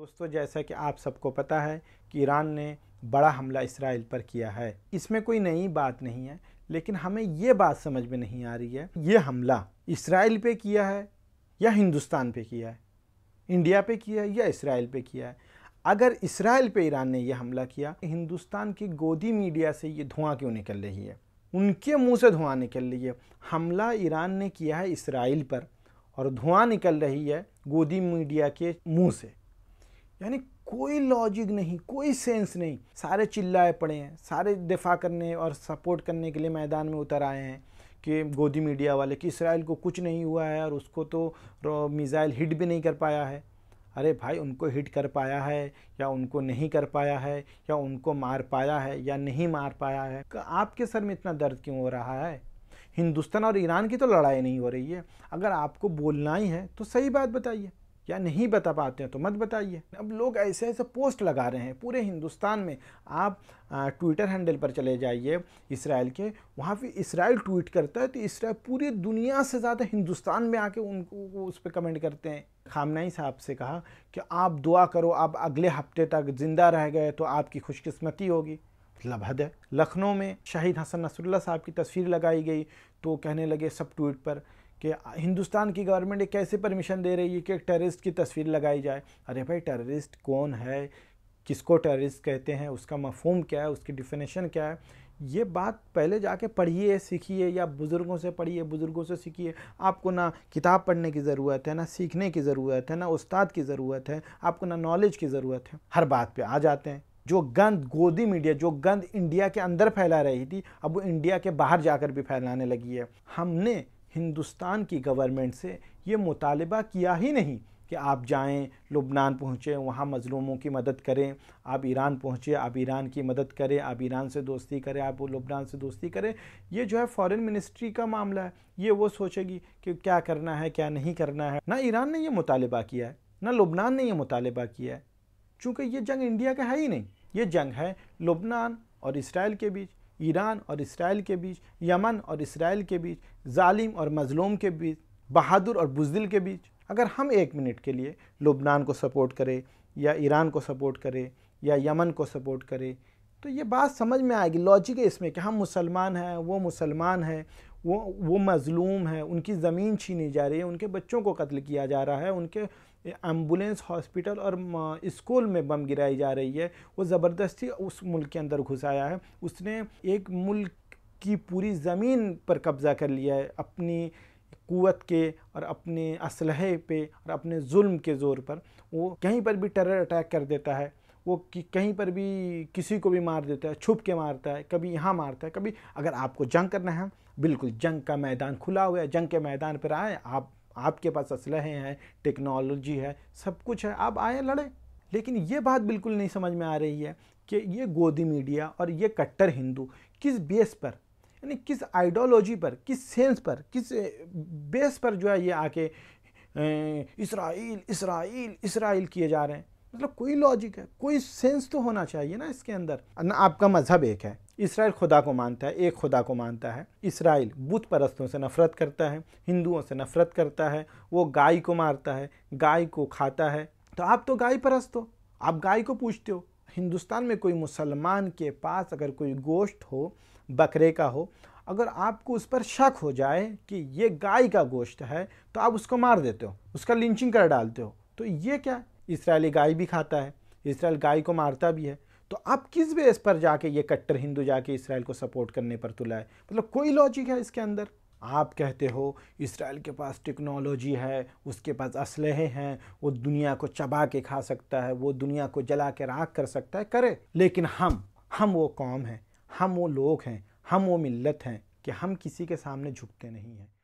दोस्तों जैसा कि आप सबको पता है कि ईरान ने बड़ा हमला इसराइल पर किया है इसमें कोई नई बात नहीं है लेकिन हमें ये बात समझ में नहीं आ रही है ये हमला इसराइल पे किया है या हिंदुस्तान पे किया है इंडिया पे किया है या इसराइल पे किया है अगर इसराइल पे ईरान ने यह हमला किया हिंदुस्तान की गोदी मीडिया से ये धुआं क्यों निकल रही है उनके मुंह से धुआं निकल रही है हमला ईरान ने किया है इसराइल पर और धुआं निकल रही है गोदी मीडिया के मुंह से यानी कोई लॉजिक नहीं कोई सेंस नहीं सारे चिल्लाए पड़े हैं सारे दिफा करने और सपोर्ट करने के लिए मैदान में उतर आए हैं कि गोदी मीडिया वाले कि इसराइल को कुछ नहीं हुआ है और उसको तो मिज़ाइल हिट भी नहीं कर पाया है अरे भाई उनको हिट कर पाया है या उनको नहीं कर पाया है या उनको मार पाया है या नहीं मार पाया है आपके सर में इतना दर्द क्यों हो रहा है हिंदुस्तान और ईरान की तो लड़ाई नहीं हो रही है अगर आपको बोलना ही है तो सही बात बताइए या नहीं बता पाते हैं तो मत बताइए अब लोग ऐसे ऐसे पोस्ट लगा रहे हैं पूरे हिंदुस्तान में आप ट्विटर हैंडल पर चले जाइए इसराइल के वहाँ पर इसराइल ट्वीट करता है तो इसराइल पूरी दुनिया से ज़्यादा हिंदुस्तान में आके उनको उस पर कमेंट करते हैं खामनाई साहब से कहा कि आप दुआ करो आप अगले हफ्ते तक ज़िंदा रह गए तो आपकी खुशकस्मती होगी मतलब हद है लखनऊ में शहीद हसन नसरुल्ला साहब की तस्वीर लगाई गई तो कहने लगे सब ट्वीट पर कि हिंदुस्तान की गवर्नमेंट एक कैसे परमिशन दे रही है कि एक टेररिस्ट की तस्वीर लगाई जाए अरे भाई टेररिस्ट कौन है किसको टेररिस्ट कहते हैं उसका मफहम क्या है उसकी डिफिनेशन क्या है ये बात पहले जाके पढ़िए सीखिए या बुज़ुर्गों से पढ़िए बुज़ुर्गों से सीखिए आपको ना किताब पढ़ने की ज़रूरत है ना सीखने की ज़रूरत है ना उस्ताद की ज़रूरत है आपको ना नॉलेज की ज़रूरत है हर बात पे आ जाते हैं जो गंद गोदी मीडिया जो गंद इंडिया के अंदर फैला रही थी अब वो इंडिया के बाहर जाकर भी फैलाने लगी है हमने हिंदुस्तान की गवर्नमेंट से ये मुतालबा किया ही नहीं कि आप जाएं लुबनान पहुँचें वहाँ मज़लूमों की मदद करें आप ईरान पहुँचें आप ईरान की मदद करें आप ईरान से दोस्ती करें आप लुबनान से दोस्ती करें ये जो है फॉरेन मिनिस्ट्री का मामला है ये वो सोचेगी कि क्या करना है क्या नहीं करना है ना ईरान ने यह मुतालबा किया है ना लुबनान ने यह मुतालबा किया है चूँकि ये जंग इंडिया का है ही नहीं ये जंग है लुबनान और इसराइल के बीच ईरान और इसराइल के बीच यमन और इसराइल के बीच जालिम और मज़लूम के बीच बहादुर और बुजदिल के बीच अगर हम एक मिनट के लिए लुबनान को सपोर्ट करें या ईरान को सपोर्ट करें या यमन को सपोर्ट करें तो ये बात समझ में आएगी लॉजिक है इसमें कि हम मुसलमान हैं वो मुसलमान हैं वो वो मज़लूम हैं उनकी ज़मीन छीनी जा रही है उनके बच्चों को कत्ल किया जा रहा है उनके एम्बुलेंस हॉस्पिटल और स्कूल में बम गिराई जा रही है वो ज़बरदस्ती उस मुल्क के अंदर घुस आया है उसने एक मुल्क की पूरी ज़मीन पर कब्ज़ा कर लिया है अपनी क़वत के और अपने असलहे पे और अपने जुल्म के ज़ोर पर वो कहीं पर भी टेरर अटैक कर देता है वो कि कहीं पर भी किसी को भी मार देता है छुप के मारता है कभी यहाँ मारता है कभी अगर आपको जंग करना है बिल्कुल जंग का मैदान खुला हुआ है जंग के मैदान पर आए आप आपके पास असलहे हैं टेक्नोलॉजी है सब कुछ है आप आए लड़ें लेकिन ये बात बिल्कुल नहीं समझ में आ रही है कि ये गोदी मीडिया और ये कट्टर हिंदू किस बेस पर यानी किस आइडियोलॉजी पर किस सेंस पर किस बेस पर जो है ये आके इसराइल इसराइल इसराइल किए जा रहे हैं मतलब कोई लॉजिक है कोई सेंस तो होना चाहिए ना इसके अंदर ना आपका मजहब एक है इसराइल खुदा को मानता है एक खुदा को मानता है इसराइल बुत परस्तों से नफ़रत करता है हिंदुओं से नफ़रत करता है वो गाय को मारता है गाय को खाता है तो आप तो गाय परस्त हो आप गाय को पूछते हो हिंदुस्तान में कोई मुसलमान के पास अगर कोई गोश्त हो बकरे का हो अगर आपको उस पर शक हो जाए कि ये गाय का गोश्त है तो आप उसको मार देते हो उसका लिंचिंग कर डालते हो तो ये क्या इसराइली गाय भी खाता है इसराइल गाय को मारता भी है तो आप किस बेस पर जाके ये कट्टर हिंदू जाके इसराइल को सपोर्ट करने पर तुला है मतलब कोई लॉजिक है इसके अंदर आप कहते हो इसराइल के पास टेक्नोलॉजी है उसके पास असलहे हैं वो दुनिया को चबा के खा सकता है वो दुनिया को जला के राख कर सकता है करे लेकिन हम हम वो कौम हैं हम वो लोग हैं हम वो मिल्लत हैं कि हम किसी के सामने झुकते नहीं हैं